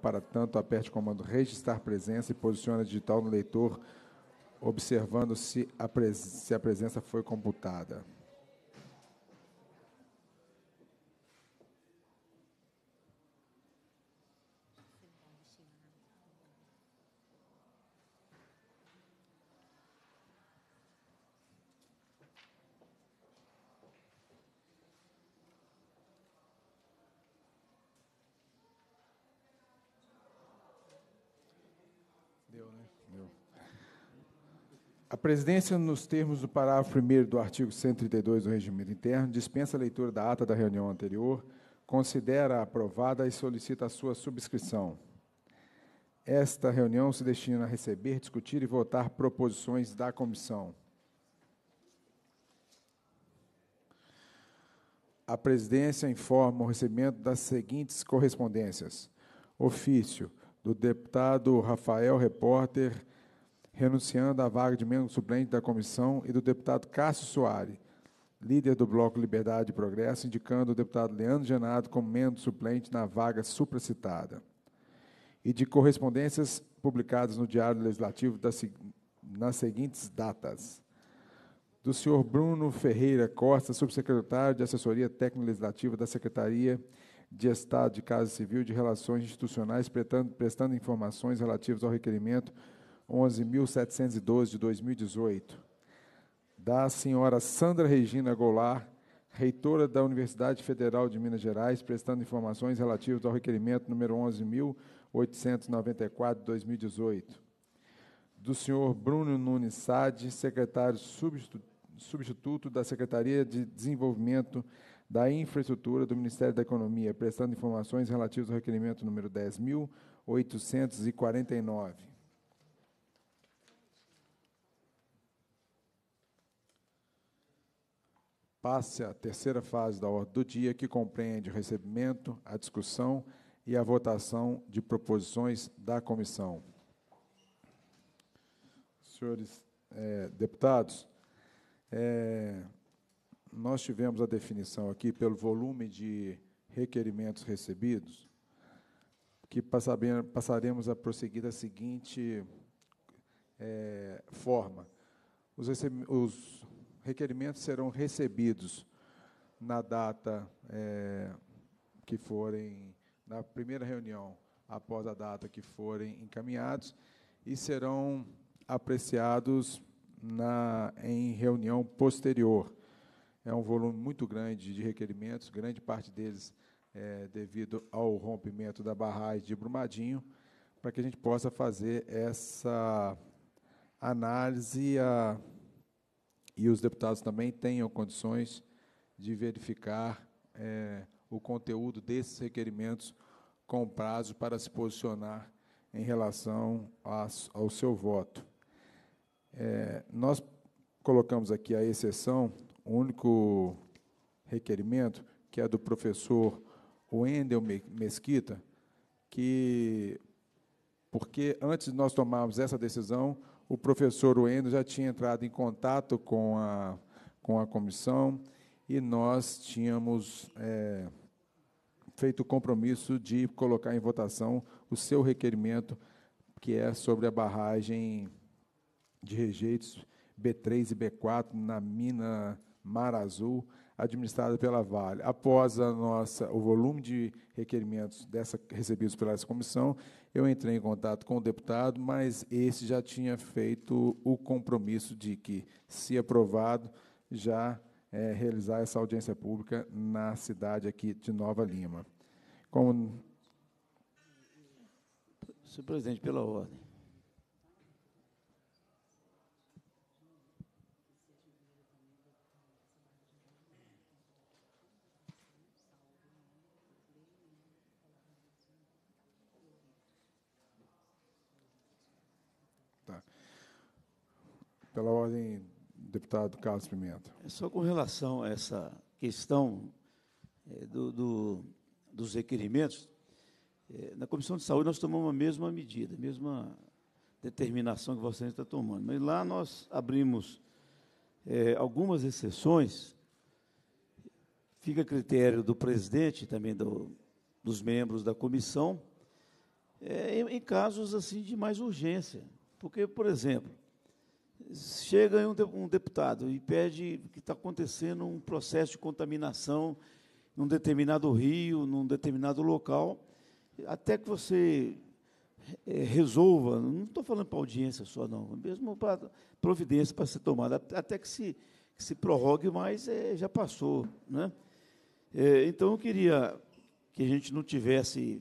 Para tanto, aperte o comando registrar presença e posicione a digital no leitor, observando se a, se a presença foi computada. presidência, nos termos do parágrafo 1 do artigo 132 do Regimento Interno, dispensa a leitura da ata da reunião anterior, considera aprovada e solicita a sua subscrição. Esta reunião se destina a receber, discutir e votar proposições da comissão. A presidência informa o recebimento das seguintes correspondências: ofício do deputado Rafael Repórter renunciando à vaga de membro suplente da comissão, e do deputado Cássio Soares, líder do Bloco Liberdade e Progresso, indicando o deputado Leandro Genado como membro suplente na vaga supracitada. E de correspondências publicadas no Diário Legislativo das, nas seguintes datas. Do senhor Bruno Ferreira Costa, subsecretário de Assessoria Técnico-Legislativa da Secretaria de Estado de Casa Civil de Relações Institucionais, prestando, prestando informações relativas ao requerimento 11.712 de 2018, da senhora Sandra Regina Goulart, reitora da Universidade Federal de Minas Gerais, prestando informações relativas ao requerimento número 11.894 de 2018, do senhor Bruno Nunes Sade, secretário substituto da Secretaria de Desenvolvimento da Infraestrutura do Ministério da Economia, prestando informações relativas ao requerimento número 10.849 passe à terceira fase da ordem do dia, que compreende o recebimento, a discussão e a votação de proposições da comissão. Senhores é, deputados, é, nós tivemos a definição aqui pelo volume de requerimentos recebidos, que passaremos a prosseguir da seguinte é, forma. os, os requerimentos serão recebidos na data é, que forem, na primeira reunião, após a data que forem encaminhados, e serão apreciados na, em reunião posterior. É um volume muito grande de requerimentos, grande parte deles é, devido ao rompimento da barragem de Brumadinho, para que a gente possa fazer essa análise a e os deputados também tenham condições de verificar é, o conteúdo desses requerimentos com prazo para se posicionar em relação ao seu voto. É, nós colocamos aqui a exceção, o único requerimento, que é do professor Wendel Mesquita, que, porque antes de nós tomarmos essa decisão, o professor Ueno já tinha entrado em contato com a, com a comissão e nós tínhamos é, feito o compromisso de colocar em votação o seu requerimento, que é sobre a barragem de rejeitos B3 e B4 na mina Mar Azul, administrada pela Vale. Após a nossa, o volume de requerimentos dessa, recebidos pela essa comissão, eu entrei em contato com o deputado, mas esse já tinha feito o compromisso de que, se aprovado, já é, realizar essa audiência pública na cidade aqui de Nova Lima. Como... Senhor presidente, pela ordem. Pela ordem, deputado Carlos Pimenta. É só com relação a essa questão é, do, do, dos requerimentos, é, na Comissão de Saúde nós tomamos a mesma medida, a mesma determinação que você está tomando. Mas lá nós abrimos é, algumas exceções, fica a critério do presidente, também do, dos membros da comissão, é, em, em casos assim de mais urgência. Porque, por exemplo, chega um deputado e pede que está acontecendo um processo de contaminação num determinado rio, num determinado local, até que você eh, resolva, não estou falando para audiência só, não, mesmo para providência para ser tomada, até que se, que se prorrogue, mas é, eh, já passou. Né? É, então, eu queria que a gente não tivesse,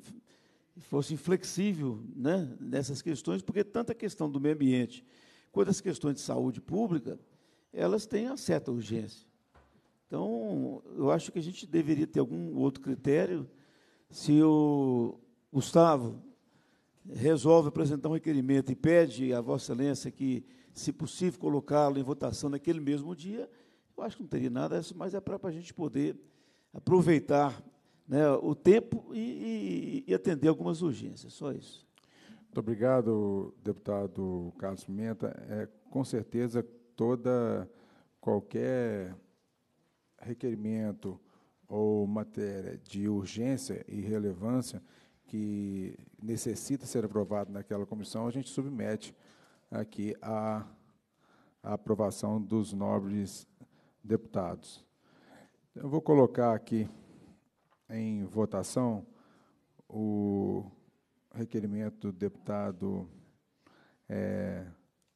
fosse inflexível né, nessas questões, porque tanta questão do meio ambiente quanto às questões de saúde pública, elas têm uma certa urgência. Então, eu acho que a gente deveria ter algum outro critério. Se o Gustavo resolve apresentar um requerimento e pede à Vossa Excelência que, se possível, colocá-lo em votação naquele mesmo dia, eu acho que não teria nada, mas é para a gente poder aproveitar né, o tempo e, e, e atender algumas urgências, só isso. Muito obrigado, deputado Carlos Pimenta. É, com certeza, toda qualquer requerimento ou matéria de urgência e relevância que necessita ser aprovado naquela comissão, a gente submete aqui à aprovação dos nobres deputados. Eu vou colocar aqui em votação o requerimento do deputado é,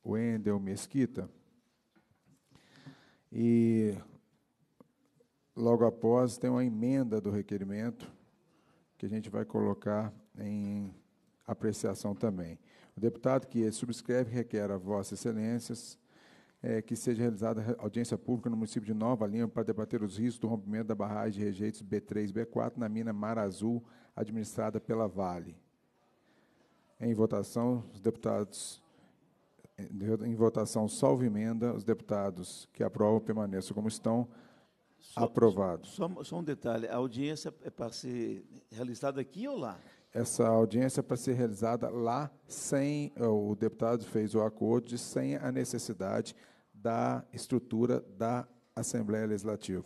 Wendel Mesquita. E logo após tem uma emenda do requerimento que a gente vai colocar em apreciação também. O deputado que subscreve requer a Vossas Excelências é, que seja realizada audiência pública no município de Nova Lima para debater os riscos do rompimento da barragem de rejeitos B3-B4 na mina Mar Azul, administrada pela Vale. Em votação, os deputados. Em votação, salvo emenda, os deputados que aprovam permaneçam como estão. Só, aprovados. Só, só, um detalhe: a audiência é para ser realizada aqui ou lá? Essa audiência é para ser realizada lá, sem. Eh, o deputado fez o acordo de sem a necessidade da estrutura da Assembleia Legislativa.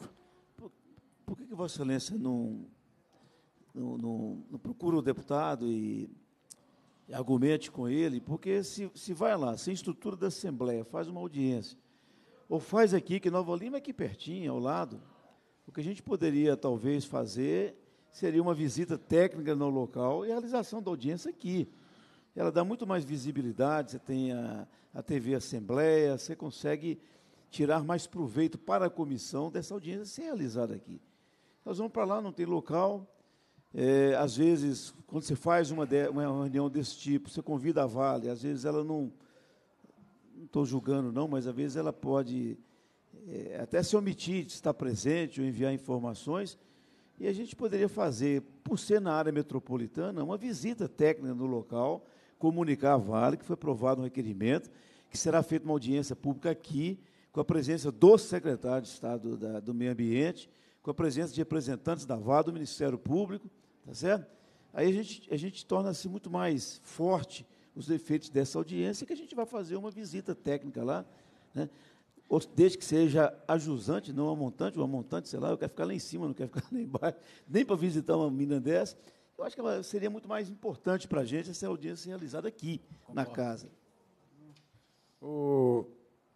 Por, por que, que Vossa Excelência não, não, não, não procura o deputado e argumente com ele, porque se, se vai lá, sem estrutura da Assembleia, faz uma audiência, ou faz aqui, que Nova Lima é aqui pertinho, ao lado, o que a gente poderia talvez fazer seria uma visita técnica no local e a realização da audiência aqui. Ela dá muito mais visibilidade, você tem a, a TV Assembleia, você consegue tirar mais proveito para a comissão dessa audiência ser realizada aqui. Nós vamos para lá, não tem local, é, às vezes, quando você faz uma, de, uma reunião desse tipo, você convida a Vale, às vezes ela não. Não estou julgando, não, mas às vezes ela pode é, até se omitir de estar presente ou enviar informações. E a gente poderia fazer, por ser na área metropolitana, uma visita técnica no local, comunicar a Vale, que foi aprovado um requerimento, que será feita uma audiência pública aqui, com a presença do secretário de Estado da, do Meio Ambiente, com a presença de representantes da Vale, do Ministério Público, Tá certo? Aí a gente, a gente torna-se muito mais forte os efeitos dessa audiência, que a gente vai fazer uma visita técnica lá, né? desde que seja ajusante, não amontante, ou amontante, sei lá, eu quero ficar lá em cima, não quero ficar lá embaixo, nem para visitar uma mina dessa. Eu acho que seria muito mais importante para a gente essa audiência realizada aqui, Concordo. na casa. O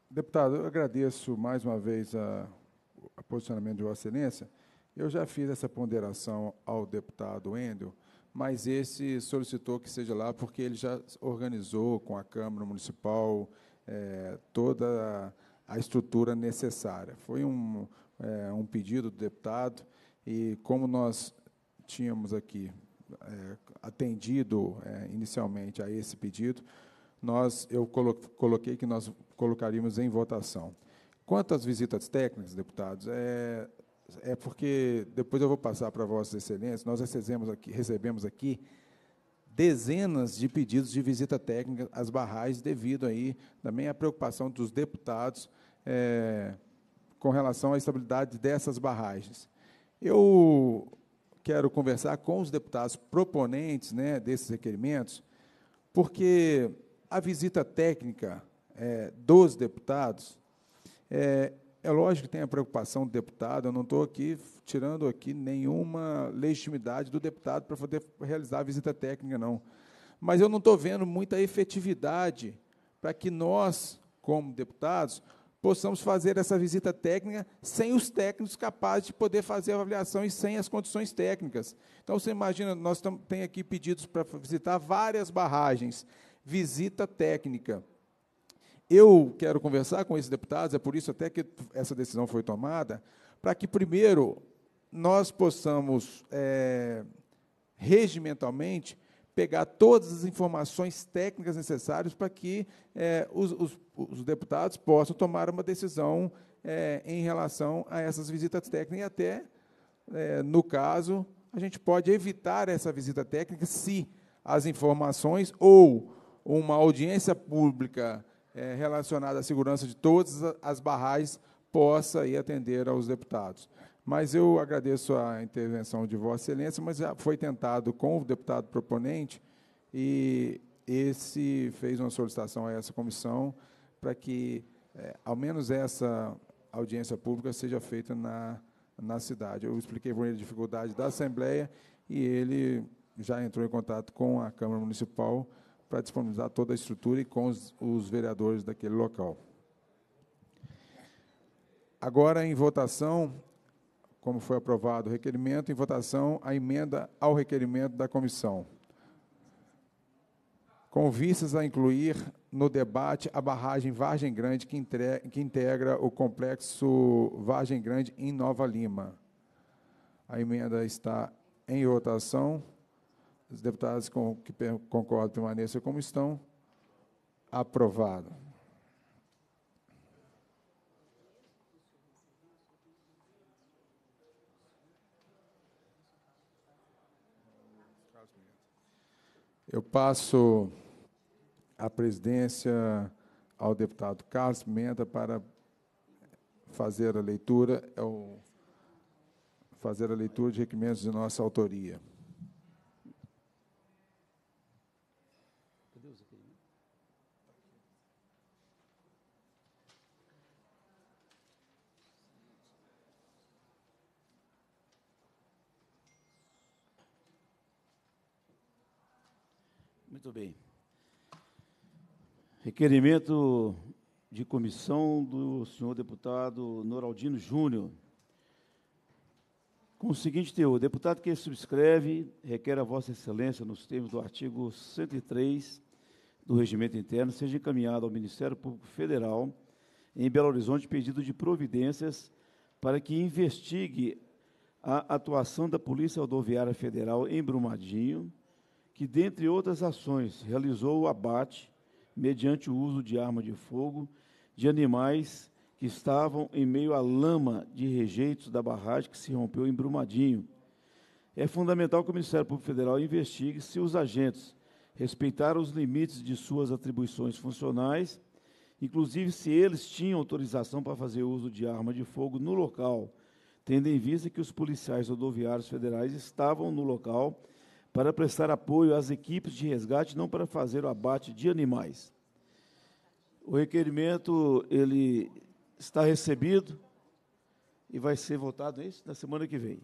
deputado, eu agradeço mais uma vez o posicionamento de Vossa Excelência. Eu já fiz essa ponderação ao deputado Endel, mas esse solicitou que seja lá porque ele já organizou com a Câmara Municipal é, toda a estrutura necessária. Foi um, é, um pedido do deputado e como nós tínhamos aqui é, atendido inicialmente a esse pedido, nós eu coloquei que nós colocaríamos em votação. Quanto às visitas técnicas, deputados, é, é porque depois eu vou passar para Vossas Excelências. Nós recebemos aqui, recebemos aqui dezenas de pedidos de visita técnica às barragens, devido aí também à preocupação dos deputados é, com relação à estabilidade dessas barragens. Eu quero conversar com os deputados proponentes né, desses requerimentos, porque a visita técnica é, dos deputados é, é lógico que tem a preocupação do deputado, eu não estou aqui tirando aqui nenhuma legitimidade do deputado para poder realizar a visita técnica, não. Mas eu não estou vendo muita efetividade para que nós, como deputados, possamos fazer essa visita técnica sem os técnicos capazes de poder fazer a avaliação e sem as condições técnicas. Então, você imagina, nós tem aqui pedidos para visitar várias barragens, visita técnica. Eu quero conversar com esses deputados, é por isso até que essa decisão foi tomada, para que, primeiro, nós possamos, é, regimentalmente, pegar todas as informações técnicas necessárias para que é, os, os, os, deputados possam tomar uma decisão é, em relação a essas visitas técnicas e até, é, no caso, a gente pode evitar essa visita técnica se as informações ou uma audiência pública é, relacionada à segurança de todas as barragens possa ir atender aos deputados. Mas eu agradeço a intervenção de Vossa Excelência, mas já foi tentado com o deputado proponente e esse fez uma solicitação a essa comissão para que, é, ao menos essa audiência pública seja feita na, na cidade. Eu expliquei para ele a dificuldade da Assembleia e ele já entrou em contato com a Câmara Municipal para disponibilizar toda a estrutura e com os, os vereadores daquele local. Agora, em votação, como foi aprovado o requerimento, em votação a emenda ao requerimento da comissão. Com vistas a incluir no debate a barragem Vargem Grande, que, entre, que integra o complexo Vargem Grande em Nova Lima. A emenda está em votação. Os deputados com, que concordam permaneçam como estão. Aprovado. Eu passo a presidência ao deputado Carlos Menta para fazer a leitura, é fazer a leitura de requerimentos de nossa autoria. Muito bem. Requerimento de comissão do senhor deputado Noraldino Júnior. Com o seguinte teor, deputado que subscreve, requer a vossa excelência, nos termos do artigo 103 do Regimento Interno, seja encaminhado ao Ministério Público Federal, em Belo Horizonte, pedido de providências para que investigue a atuação da Polícia Rodoviária Federal em Brumadinho, que, dentre outras ações, realizou o abate, mediante o uso de arma de fogo, de animais que estavam em meio à lama de rejeitos da barragem que se rompeu em Brumadinho. É fundamental que o Ministério Público Federal investigue se os agentes respeitaram os limites de suas atribuições funcionais, inclusive se eles tinham autorização para fazer uso de arma de fogo no local, tendo em vista que os policiais rodoviários federais estavam no local para prestar apoio às equipes de resgate, não para fazer o abate de animais. O requerimento ele está recebido e vai ser votado isso na semana que vem.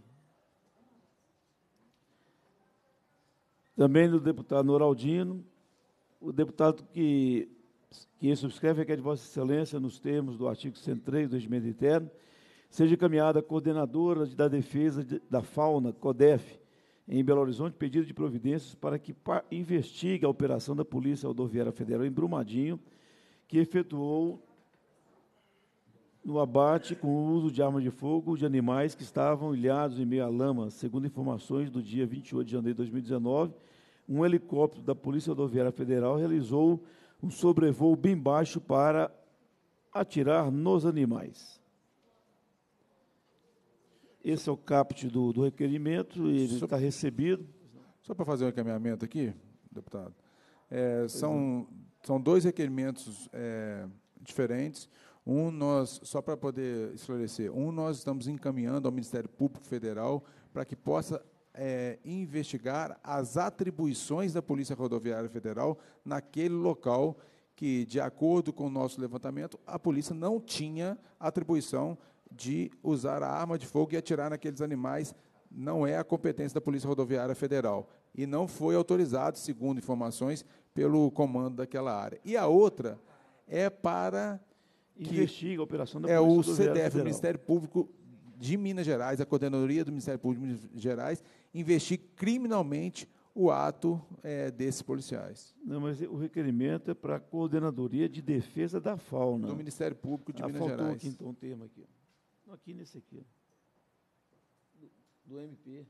Também do deputado Noraldino, o deputado que, que subscreve requer é é de Vossa Excelência, nos termos do artigo 103 do Regimento Interno, seja encaminhada a coordenadora da Defesa da Fauna, CODEF, em Belo Horizonte pedido de providências para que investigue a operação da Polícia Rodoviária Federal em Brumadinho, que efetuou no abate com o uso de arma de fogo de animais que estavam ilhados em meio à lama. Segundo informações do dia 28 de janeiro de 2019, um helicóptero da Polícia Rodoviária Federal realizou um sobrevoo bem baixo para atirar nos animais. Esse é o caput do, do requerimento, ele está recebido. Só para fazer um encaminhamento aqui, deputado. É, são, é. são dois requerimentos é, diferentes. Um, nós, só para poder esclarecer, um, nós estamos encaminhando ao Ministério Público Federal para que possa é, investigar as atribuições da Polícia Rodoviária Federal naquele local que, de acordo com o nosso levantamento, a polícia não tinha atribuição de usar a arma de fogo e atirar naqueles animais não é a competência da Polícia Rodoviária Federal e não foi autorizado, segundo informações, pelo comando daquela área. E a outra é para investiga a operação da é Polícia o CDF, Federal. o Ministério Público de Minas Gerais, a coordenadoria do Ministério Público de Minas Gerais, investigar criminalmente o ato é, desses policiais. Não, mas o requerimento é para a Coordenadoria de Defesa da Fauna. Do Ministério Público de ah, Minas Gerais. Aqui, então, um termo aqui. Aqui nesse aqui, do, do, MP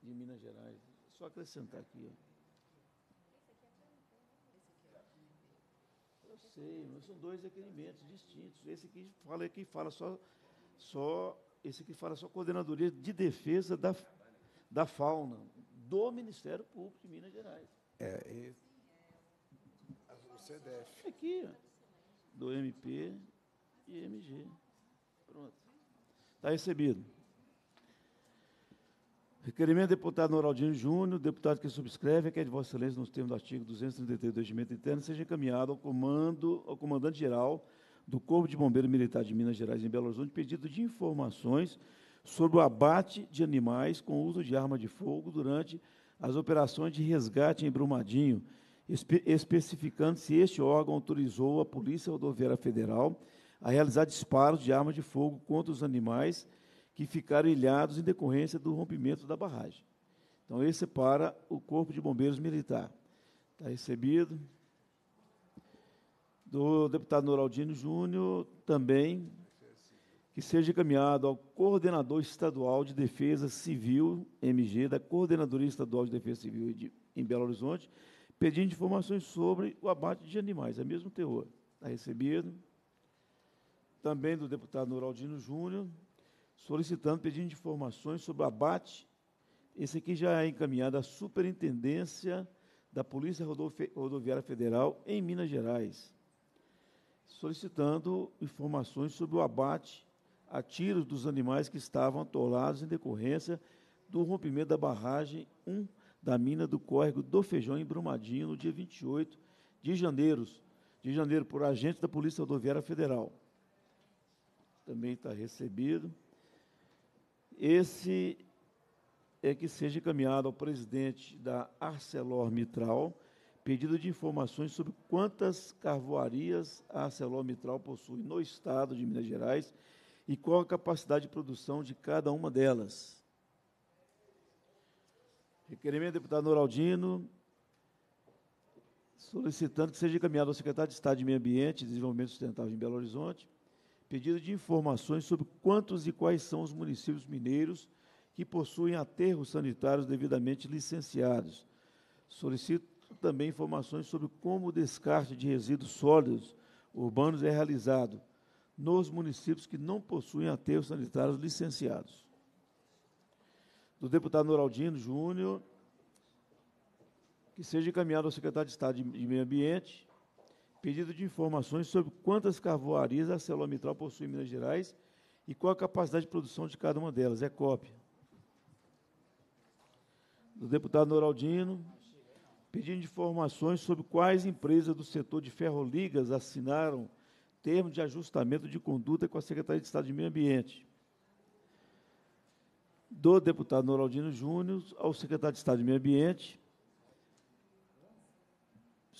de Minas Gerais. Só acrescentar aqui. Ó. Eu sei, mas são dois requerimentos distintos. Esse aqui fala, é que fala só, só, esse aqui fala só coordenadoria de defesa da, da fauna do Ministério Público de Minas Gerais. É, e... o CDF. Aqui, ó, do MP e MG. Pronto. Está recebido. Requerimento do deputado Noraldino Júnior, deputado que subscreve, é que é de Vossa Excelência, nos termos do artigo 233 do Regimento Interno, seja encaminhado ao comando, ao comandante-geral do Corpo de Bombeiros Militar de Minas Gerais em Belo Horizonte, pedido de informações sobre o abate de animais com uso de arma de fogo durante as operações de resgate em Brumadinho, espe especificando se este órgão autorizou a Polícia Rodoviária Federal a realizar disparos de arma de fogo contra os animais que ficaram ilhados em decorrência do rompimento da barragem. Então, esse é para o Corpo de Bombeiros Militar. Está recebido. Do deputado Noraldino Júnior, também, que seja encaminhado ao Coordenador Estadual de Defesa Civil, MG, da Coordenadoria Estadual de Defesa Civil de, em Belo Horizonte, pedindo informações sobre o abate de animais. É mesmo teor. Está recebido também do deputado Noraldino Júnior, solicitando, pedindo informações sobre o abate. Esse aqui já é encaminhado à Superintendência da Polícia Rodoviária Federal em Minas Gerais, solicitando informações sobre o abate a tiros dos animais que estavam atolados em decorrência do rompimento da barragem 1 da mina do córrego do Feijão em Brumadinho no dia 28 de janeiro, de janeiro por agente da Polícia Rodoviária Federal também está recebido. Esse é que seja encaminhado ao presidente da ArcelorMittal pedido de informações sobre quantas carvoarias a ArcelorMittal possui no estado de Minas Gerais e qual a capacidade de produção de cada uma delas. Requerimento do deputado Noraldino, solicitando que seja encaminhado ao secretário de Estado de Meio Ambiente e Desenvolvimento Sustentável em Belo Horizonte pedido de informações sobre quantos e quais são os municípios mineiros que possuem aterros sanitários devidamente licenciados. Solicito também informações sobre como o descarte de resíduos sólidos urbanos é realizado nos municípios que não possuem aterros sanitários licenciados. Do deputado Noraldino Júnior, que seja encaminhado ao secretário de Estado de Meio Ambiente pedido de informações sobre quantas carvoarias a Celomitral possui em Minas Gerais e qual a capacidade de produção de cada uma delas. É cópia. Do deputado Noraldino, pedindo informações sobre quais empresas do setor de ferroligas assinaram termo de ajustamento de conduta com a Secretaria de Estado de Meio Ambiente. Do deputado Noraldino Júnior ao secretário de Estado de Meio Ambiente,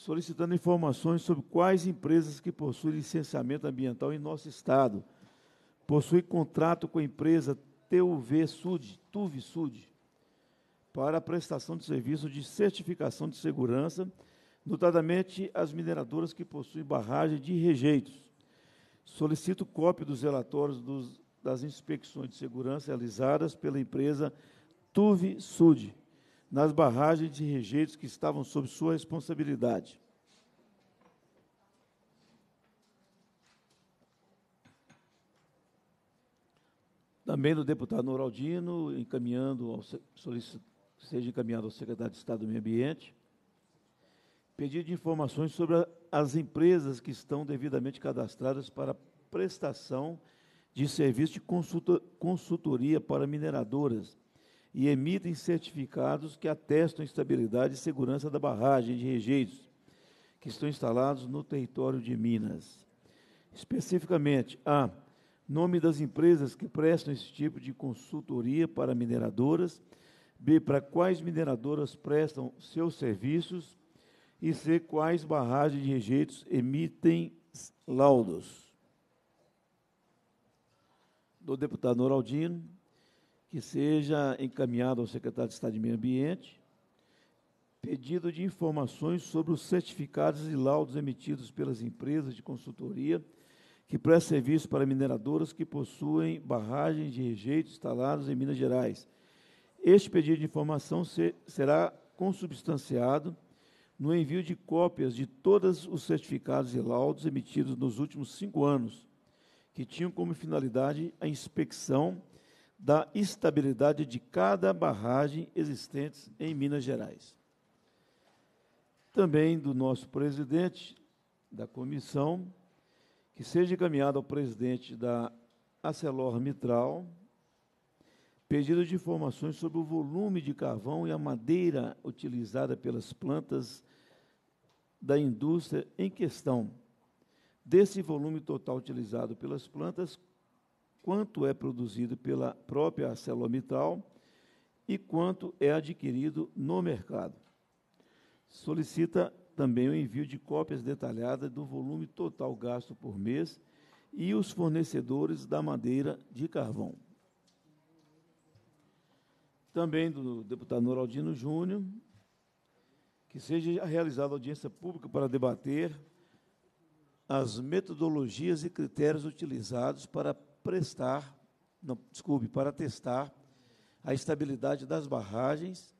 solicitando informações sobre quais empresas que possuem licenciamento ambiental em nosso estado. Possui contrato com a empresa TUV Sud, TUV Sud, para a prestação de serviço de certificação de segurança, notadamente as mineradoras que possuem barragem de rejeitos. Solicito cópia dos relatórios dos, das inspeções de segurança realizadas pela empresa TUV Sud nas barragens de rejeitos que estavam sob sua responsabilidade. Também do deputado Noraldino, encaminhando ao, seja encaminhado ao secretário de Estado do Meio Ambiente, pedido de informações sobre a, as empresas que estão devidamente cadastradas para prestação de serviço de consulta, consultoria para mineradoras e emitem certificados que atestam a estabilidade e segurança da barragem de rejeitos que estão instalados no território de Minas. Especificamente, a nome das empresas que prestam esse tipo de consultoria para mineradoras, b para quais mineradoras prestam seus serviços e c quais barragens de rejeitos emitem laudos. Do deputado Noraldino que seja encaminhado ao secretário de Estado de Meio Ambiente pedido de informações sobre os certificados e laudos emitidos pelas empresas de consultoria que prestam serviço para mineradoras que possuem barragens de rejeito instalados em Minas Gerais. Este pedido de informação se, será consubstanciado no envio de cópias de todos os certificados e laudos emitidos nos últimos cinco anos, que tinham como finalidade a inspecção da estabilidade de cada barragem existente em Minas Gerais. Também do nosso presidente da comissão, que seja encaminhado ao presidente da Acelor Mitral, pedido de informações sobre o volume de carvão e a madeira utilizada pelas plantas da indústria em questão. Desse volume total utilizado pelas plantas, quanto é produzido pela própria célula e quanto é adquirido no mercado. Solicita também o envio de cópias detalhadas do volume total gasto por mês e os fornecedores da madeira de carvão. Também do deputado Noraldino Júnior, que seja realizada audiência pública para debater as metodologias e critérios utilizados para prestar, não, desculpe, para testar a estabilidade das barragens,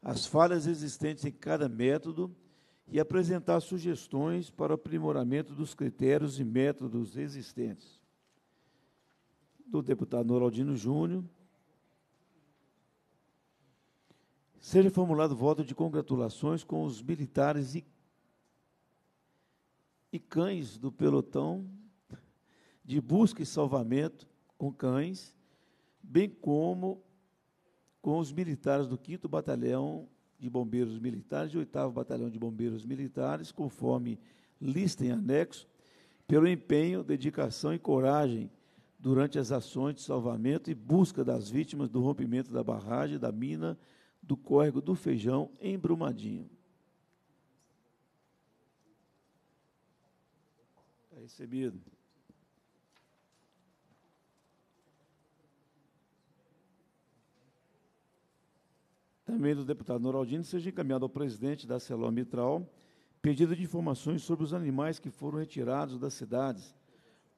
as falhas existentes em cada método e apresentar sugestões para o aprimoramento dos critérios e métodos existentes. Do deputado Noraldino Júnior. Seja formulado voto de congratulações com os militares e, e cães do pelotão de busca e salvamento com cães, bem como com os militares do 5 Batalhão de Bombeiros Militares e 8 Batalhão de Bombeiros Militares, conforme lista em anexo, pelo empenho, dedicação e coragem durante as ações de salvamento e busca das vítimas do rompimento da barragem, da mina, do córrego do Feijão, em Brumadinho. Está recebido. também do deputado Noraldino, seja encaminhado ao presidente da Celomitral Mitral pedido de informações sobre os animais que foram retirados das cidades,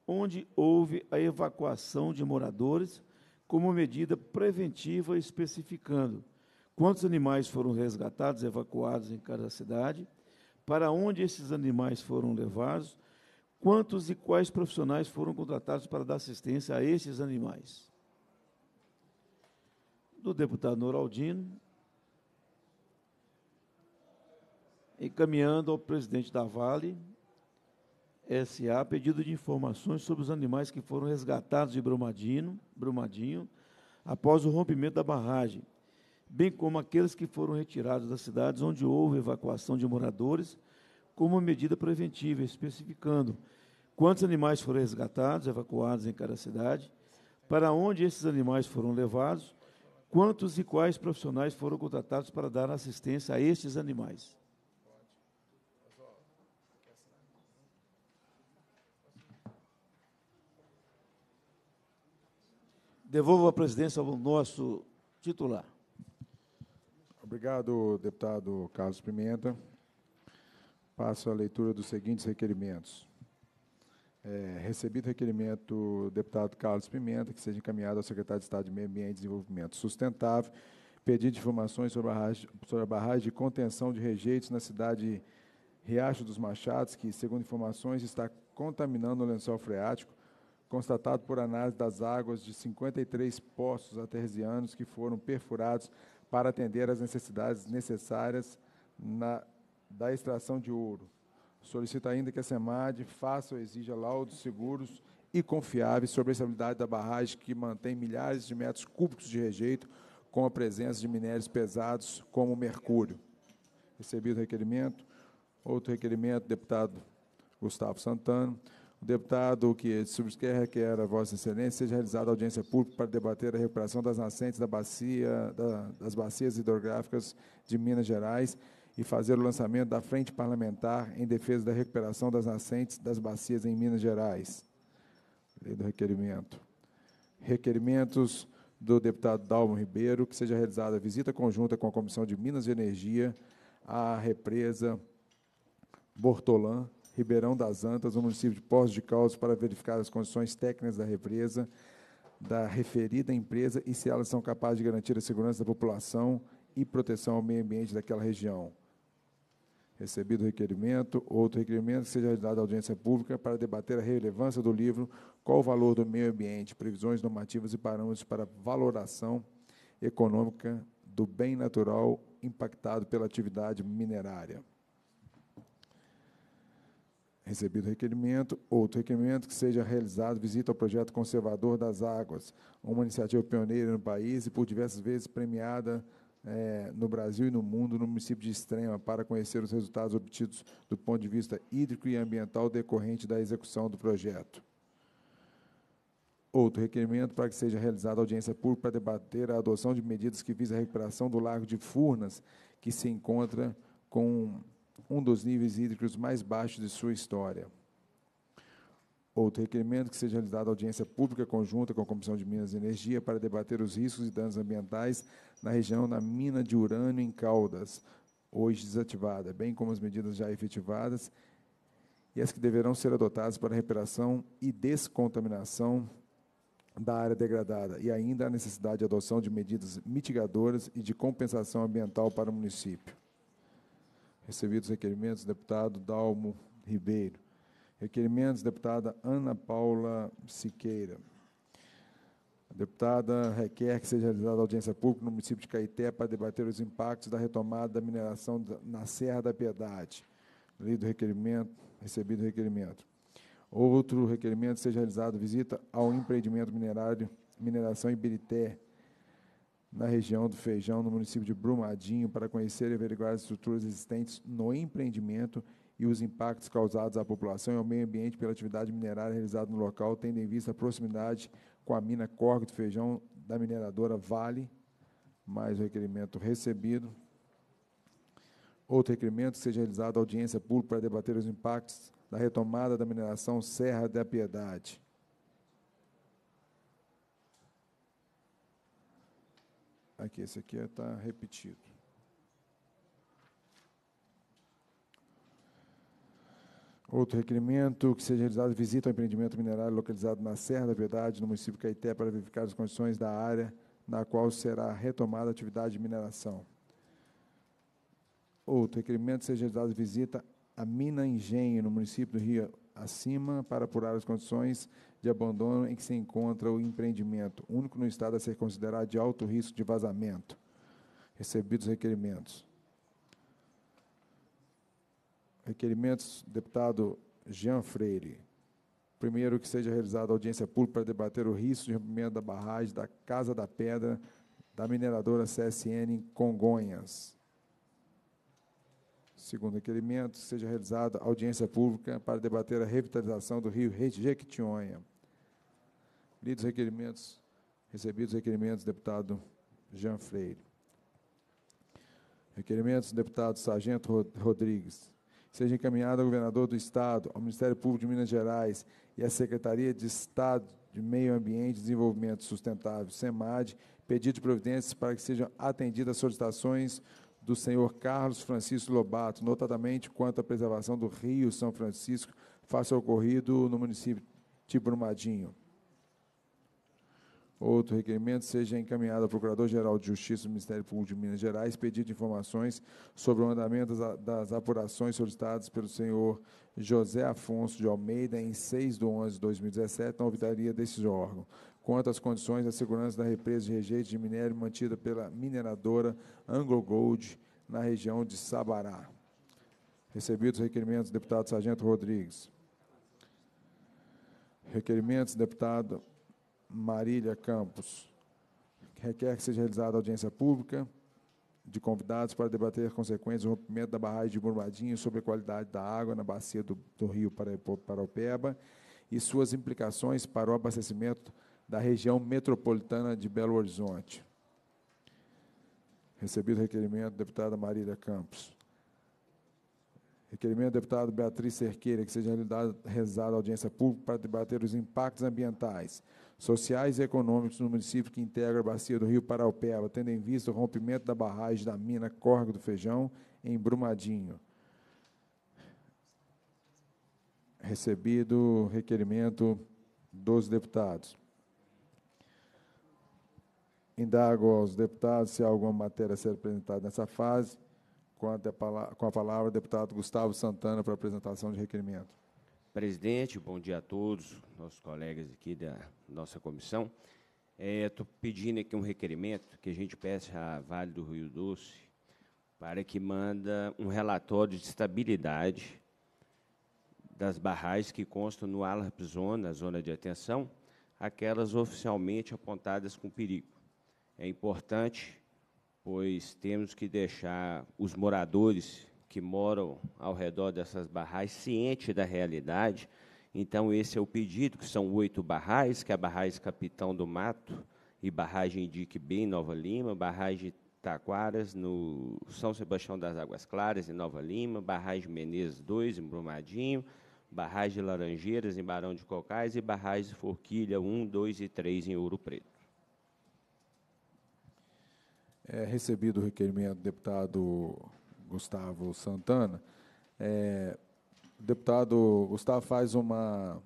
onde houve a evacuação de moradores como medida preventiva, especificando quantos animais foram resgatados, evacuados em cada cidade, para onde esses animais foram levados, quantos e quais profissionais foram contratados para dar assistência a esses animais. Do deputado Noraldino, encaminhando ao presidente da Vale SA pedido de informações sobre os animais que foram resgatados de Brumadinho, Brumadinho após o rompimento da barragem, bem como aqueles que foram retirados das cidades onde houve evacuação de moradores, como medida preventiva, especificando quantos animais foram resgatados, evacuados em cada cidade, para onde esses animais foram levados, quantos e quais profissionais foram contratados para dar assistência a estes animais. Devolvo a presidência ao nosso titular. Obrigado, deputado Carlos Pimenta. Passo a leitura dos seguintes requerimentos. É, recebido requerimento do deputado Carlos Pimenta, que seja encaminhado ao secretário de Estado de Meio Ambiente e Desenvolvimento Sustentável, pedido informações sobre a, barragem, sobre a barragem de contenção de rejeitos na cidade de Riacho dos Machados, que, segundo informações, está contaminando o lençol freático constatado por análise das águas de 53 poços artesianos que foram perfurados para atender às necessidades necessárias na, da extração de ouro. Solicita ainda que a SEMAD faça ou exija laudos seguros e confiáveis sobre a estabilidade da barragem que mantém milhares de metros cúbicos de rejeito com a presença de minérios pesados como mercúrio. Recebido o requerimento. Outro requerimento, deputado Gustavo Santana deputado que é subscreve requer a Vossa Excelência seja realizada audiência pública para debater a recuperação das nascentes da bacia, da, das bacias hidrográficas de Minas Gerais e fazer o lançamento da Frente Parlamentar em defesa da recuperação das nascentes das bacias em Minas Gerais. Lei do requerimento. Requerimentos do deputado Dalmo Ribeiro, que seja realizada visita conjunta com a Comissão de Minas e Energia à represa Bortolã, Ribeirão das Antas, no município de Poços de Caldas, para verificar as condições técnicas da represa, da referida empresa e se elas são capazes de garantir a segurança da população e proteção ao meio ambiente daquela região. Recebido o requerimento, outro requerimento que seja dado à audiência pública para debater a relevância do livro, qual o valor do meio ambiente, previsões normativas e parâmetros para valoração econômica do bem natural impactado pela atividade minerária. Recebido o requerimento, outro requerimento que seja realizado visita ao projeto conservador das águas, uma iniciativa pioneira no país e por diversas vezes premiada é, no Brasil e no mundo, no município de Extrema, para conhecer os resultados obtidos do ponto de vista hídrico e ambiental decorrente da execução do projeto. Outro requerimento para que seja realizada audiência pública para debater a adoção de medidas que visa a recuperação do Lago de Furnas, que se encontra com um dos níveis hídricos mais baixos de sua história. Outro requerimento que seja realizada audiência pública conjunta com a Comissão de Minas e Energia para debater os riscos e danos ambientais na região da mina de urânio em Caldas, hoje desativada, bem como as medidas já efetivadas e as que deverão ser adotadas para a reparação e descontaminação da área degradada, e ainda a necessidade de adoção de medidas mitigadoras e de compensação ambiental para o município. Recebidos os requerimentos, deputado Dalmo Ribeiro. Requerimentos, deputada Ana Paula Siqueira. A deputada requer que seja realizada audiência pública no município de Caeté para debater os impactos da retomada da mineração na Serra da Piedade. Lido o requerimento, recebido o requerimento. Outro requerimento seja realizada visita ao empreendimento minerário Mineração Ibirité, na região do Feijão, no município de Brumadinho, para conhecer e averiguar as estruturas existentes no empreendimento e os impactos causados à população e ao meio ambiente pela atividade minerária realizada no local, tendo em vista a proximidade com a mina Corgo do Feijão da mineradora Vale, mais requerimento recebido. Outro requerimento que seja realizada audiência pública para debater os impactos da retomada da mineração Serra da Piedade. Aqui, esse aqui está é, repetido. Outro requerimento, que seja realizada visita ao empreendimento minerário localizado na Serra da Verdade, no município de Caeté, para verificar as condições da área na qual será retomada a atividade de mineração. Outro requerimento, que seja realizada visita à Mina Engenho, no município do Rio acima para apurar as condições de abandono em que se encontra o empreendimento, único no estado a ser considerado de alto risco de vazamento. Recebidos requerimentos. Requerimentos, deputado Jean Freire. Primeiro, que seja realizada audiência pública para debater o risco de rompimento da barragem da Casa da Pedra da mineradora CSN Congonhas. Segundo requerimento, seja realizada audiência pública para debater a revitalização do rio Jequitinhonha. Lidos requerimentos, recebidos requerimentos, deputado Jean Freire. Requerimentos, deputado Sargento Rodrigues. Seja encaminhado ao governador do Estado, ao Ministério Público de Minas Gerais e à Secretaria de Estado de Meio Ambiente e Desenvolvimento Sustentável, SEMAD, pedido de providências para que sejam atendidas solicitações do senhor Carlos Francisco Lobato, notadamente quanto à preservação do Rio São Francisco, face ao ocorrido no município de Brumadinho. Outro requerimento seja encaminhado ao Procurador-Geral de Justiça do Ministério Público de Minas Gerais, pedido de informações sobre o andamento das, apurações solicitadas pelo senhor José Afonso de Almeida em 6 de 11 de 2017, na ouvidoria desse órgão quanto às condições da segurança da represa de rejeito de minério mantida pela mineradora Anglo Gold na região de Sabará. Recebidos os requerimentos deputado Sargento Rodrigues. Requerimentos deputado Marília Campos. Requer que seja realizada audiência pública de convidados para debater as consequências do rompimento da barragem de Brumadinho sobre a qualidade da água na bacia do, do rio Paraupeba e suas implicações para o abastecimento da região metropolitana de Belo Horizonte. Recebido o requerimento da deputada Marília Campos. Requerimento da deputada Beatriz Cerqueira, que seja realizada a audiência pública para debater os impactos ambientais, sociais e econômicos no município que integra a bacia do Rio Paraupeba, tendo em vista o rompimento da barragem da mina Córrego do Feijão, em Brumadinho. Recebido requerimento dos deputados. Indago aos deputados se há alguma matéria a ser apresentada nessa fase. Com a, palavra, o deputado Gustavo Santana para apresentação de requerimento. Presidente, bom dia a todos, nossos colegas aqui da nossa comissão. Estou é, pedindo aqui um requerimento que a gente peça à Vale do Rio Doce para que manda um relatório de estabilidade das barragens que constam no Alarp Zona, zona de atenção, aquelas oficialmente apontadas com perigo é importante, pois temos que deixar os moradores que moram ao redor dessas barragens cientes da realidade. Então, esse é o pedido, que são oito barragens, que é a barragem Capitão do Mato e barragem Dique B, em Nova Lima, barragem Taquaras, no São Sebastião das Águas Claras, em Nova Lima, barragem Menezes 2, em Brumadinho, barragem Laranjeiras, em Barão de Cocais, e barragens Forquilha 1, 2 e 3, em Ouro Preto é, recebido o requerimento do deputado Gustavo Santana, é, o deputado Gustavo faz uma,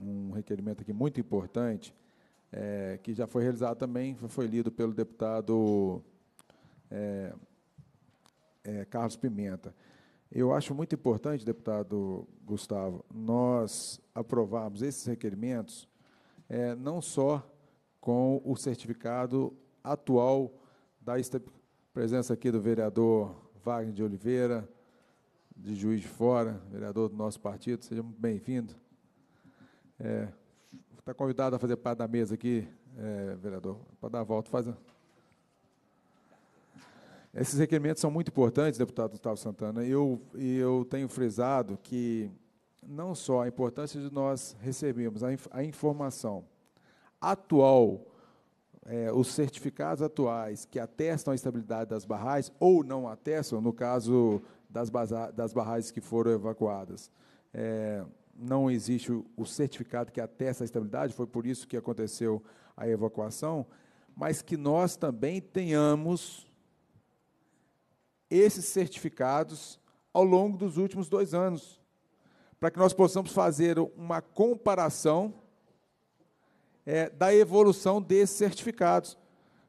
um requerimento aqui muito importante, é, que já foi realizado também, foi lido pelo deputado é, é, Carlos Pimenta. Eu acho muito importante, deputado Gustavo, nós aprovarmos esses requerimentos é, não só com o certificado atual da presença aqui do vereador Wagner de Oliveira, de Juiz de Fora, vereador do nosso partido, seja muito bem-vindo. É, está convidado a fazer parte da mesa aqui, é, vereador, para dar a volta. Faz a... Esses requerimentos são muito importantes, deputado Gustavo Santana, e eu, eu tenho frisado que não só a importância de nós recebermos a, inf a informação atual é, os certificados atuais que atestam a estabilidade das barragens, ou não atestam, no caso das, das barragens que foram evacuadas. É, não existe o certificado que atesta a estabilidade, foi por isso que aconteceu a evacuação, mas que nós também tenhamos esses certificados ao longo dos últimos dois anos, para que nós possamos fazer uma comparação é, da evolução desses certificados.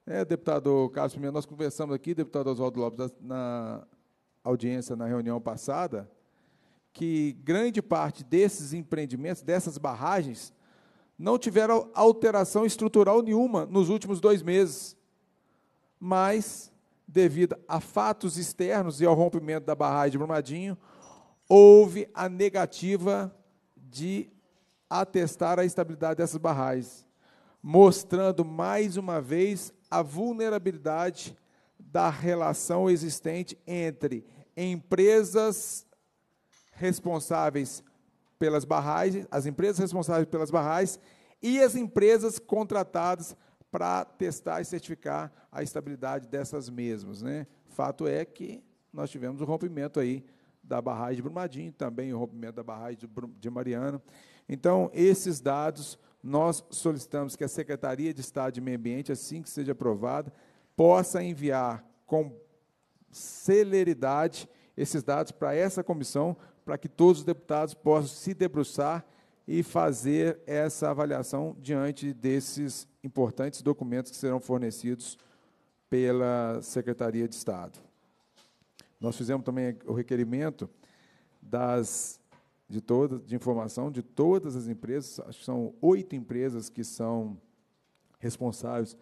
É, deputado Carlos Pimenta, nós conversamos aqui, deputado Oswaldo Lopes, na audiência, na reunião passada, que grande parte desses empreendimentos, dessas barragens, não tiveram alteração estrutural nenhuma nos últimos dois meses. Mas, devido a fatos externos e ao rompimento da barragem de Brumadinho, houve a negativa de atestar a estabilidade dessas barragens mostrando mais uma vez a vulnerabilidade da relação existente entre empresas responsáveis pelas barragens, as empresas responsáveis pelas barragens e as empresas contratadas para testar e certificar a estabilidade dessas mesmas, né? Fato é que nós tivemos um rompimento aí da barragem de Brumadinho, também o rompimento da barragem de Mariana. Então, esses dados, nós solicitamos que a Secretaria de Estado de Meio Ambiente, assim que seja aprovada, possa enviar com celeridade esses dados para essa comissão, para que todos os deputados possam se debruçar e fazer essa avaliação diante desses importantes documentos que serão fornecidos pela Secretaria de Estado. Nós fizemos também o requerimento das de toda de informação de todas as empresas, acho que são oito empresas que são responsáveis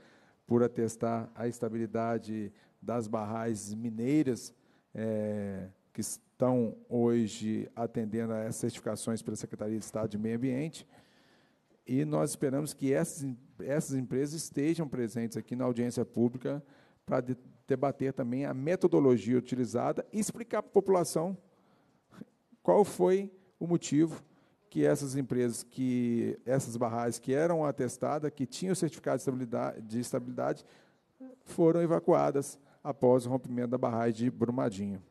por atestar a estabilidade das barragens mineiras é, que estão hoje atendendo a essas certificações pela Secretaria de Estado de Meio Ambiente. E nós esperamos que essas, essas empresas estejam presentes aqui na audiência pública para debater também a metodologia utilizada e explicar para a população qual foi o motivo que essas empresas, que essas barragens que eram atestadas, que tinham certificado de estabilidade, de estabilidade foram evacuadas após o rompimento da barragem de Brumadinho.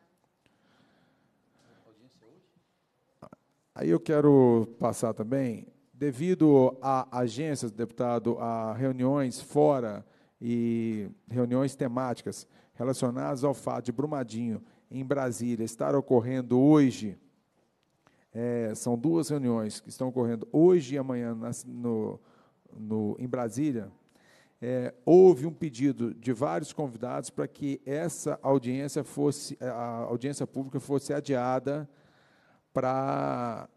Aí eu quero passar também, devido a agências, deputado, a reuniões fora e reuniões temáticas relacionadas ao fato de Brumadinho, em Brasília, estar ocorrendo hoje. É, são duas reuniões que estão ocorrendo hoje e amanhã no, no, em Brasília. É, houve um pedido de vários convidados para que essa audiência fosse é, a audiência pública fosse adiada para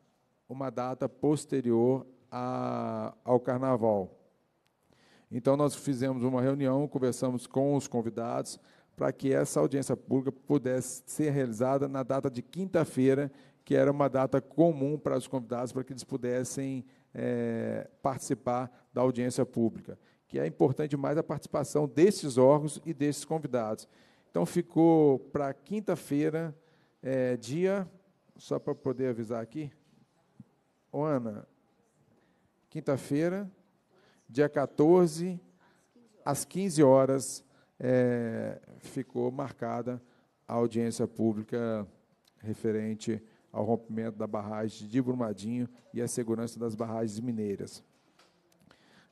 uma data posterior a, ao Carnaval. Então, nós fizemos uma reunião, conversamos com os convidados, para que essa audiência pública pudesse ser realizada na data de quinta-feira, que era uma data comum para os convidados, para que eles pudessem é, participar da audiência pública. Que é importante mais a participação desses órgãos e desses convidados. Então, ficou para quinta-feira, é, dia. Só para poder avisar aqui. Ô, Ana, quinta-feira, dia 14, às 15 horas, é, ficou marcada a audiência pública referente ao rompimento da barragem de Brumadinho e à segurança das barragens mineiras.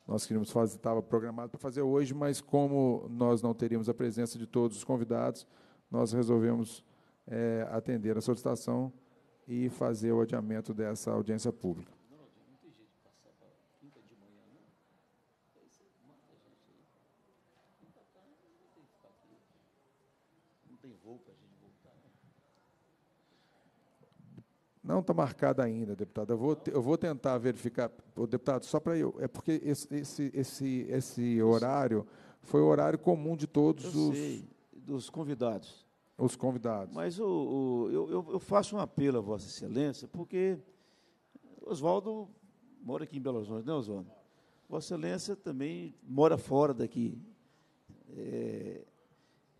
Nós queríamos fazer, estava programado para fazer hoje, mas como nós não teríamos a presença de todos os convidados, nós resolvemos é, atender a solicitação e fazer o adiamento dessa audiência pública. Não está marcada ainda, deputado. Eu vou, eu vou tentar verificar. o deputado, só para eu. É porque esse, esse, esse, esse horário foi o horário comum de todos eu os. Sei, dos convidados. Os convidados. Mas o, o eu, eu faço um apelo a Vossa Excelência, porque Oswaldo mora aqui em Belo Horizonte, não, é, Oswaldo? Vossa Excelência também mora fora daqui. É,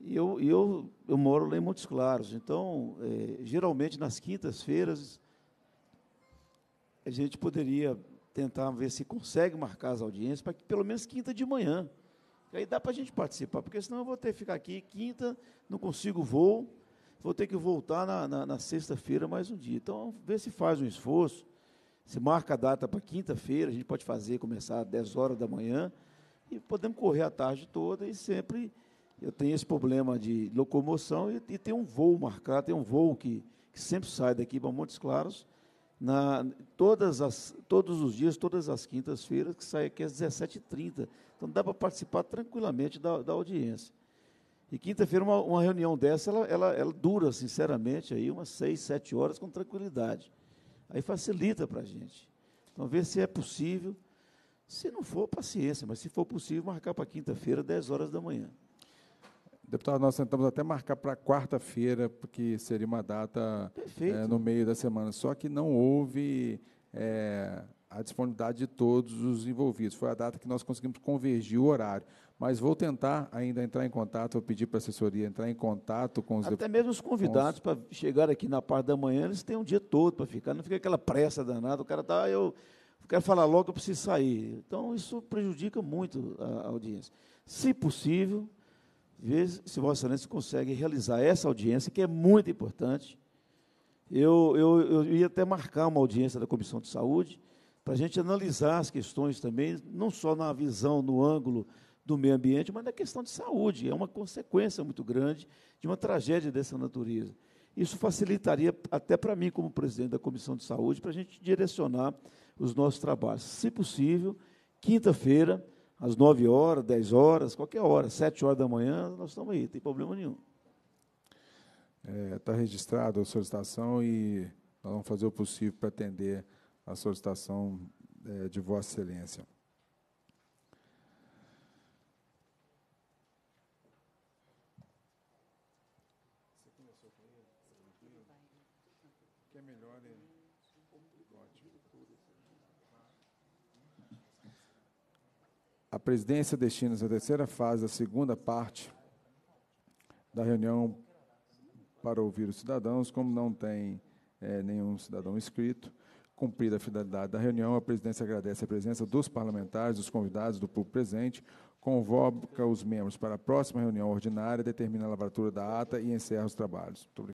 e eu, eu, eu moro lá em Montes Claros, então, é, geralmente nas quintas-feiras, a gente poderia tentar ver se consegue marcar as audiências para que pelo menos quinta de manhã. Aí dá para a gente participar, porque senão eu vou ter que ficar aqui quinta, não consigo voo, vou ter que voltar na, na, na sexta-feira mais um dia. Então, vê se faz um esforço, se marca a data para quinta-feira, a gente pode fazer, começar às 10 horas da manhã, e podemos correr a tarde toda e sempre eu tenho esse problema de locomoção e, e tem um voo marcado, tem um voo que, que sempre sai daqui para Montes Claros, na, todas as, todos os dias, todas as quintas-feiras, que sai aqui às 17h30. Então dá para participar tranquilamente da, da audiência. E quinta-feira, uma, uma, reunião dessa, ela, ela, ela, dura, sinceramente, aí umas seis, sete horas com tranquilidade. Aí facilita para a gente. Então, ver se é possível. Se não for, paciência, mas se for possível, marcar para quinta-feira, 10 horas da manhã. Deputado, nós tentamos até marcar para quarta-feira, porque seria uma data é, no meio da semana. Só que não houve é, a disponibilidade de todos os envolvidos. Foi a data que nós conseguimos convergir o horário. Mas vou tentar ainda entrar em contato, vou pedir para a assessoria entrar em contato com os Até mesmo os convidados, os... para chegar aqui na parte da manhã, eles têm um dia todo para ficar, não fica aquela pressa danada, o cara está, eu quero falar logo, eu preciso sair. Então, isso prejudica muito a audiência. Se possível, Veja se Vossa Excelência consegue realizar essa audiência, que é muito importante. Eu, eu, eu ia até marcar uma audiência da Comissão de Saúde, para a gente analisar as questões também, não só na visão, no ângulo do meio ambiente, mas na questão de saúde. É uma consequência muito grande de uma tragédia dessa natureza. Isso facilitaria até para mim, como presidente da Comissão de Saúde, para a gente direcionar os nossos trabalhos. Se possível, quinta-feira, às 9 horas, 10 horas, qualquer hora, 7 horas da manhã, nós estamos aí, não tem problema nenhum. Está é, tá registrado a solicitação e nós vamos fazer o possível para atender a solicitação é, de Vossa Excelência. presidência destina-se à terceira fase da segunda parte da reunião para ouvir os cidadãos. Como não tem é, nenhum cidadão inscrito, cumprida a finalidade da reunião, a presidência agradece a presença dos parlamentares, dos convidados, do público presente, convoca os membros para a próxima reunião ordinária, determina a lavratura da ata e encerra os trabalhos.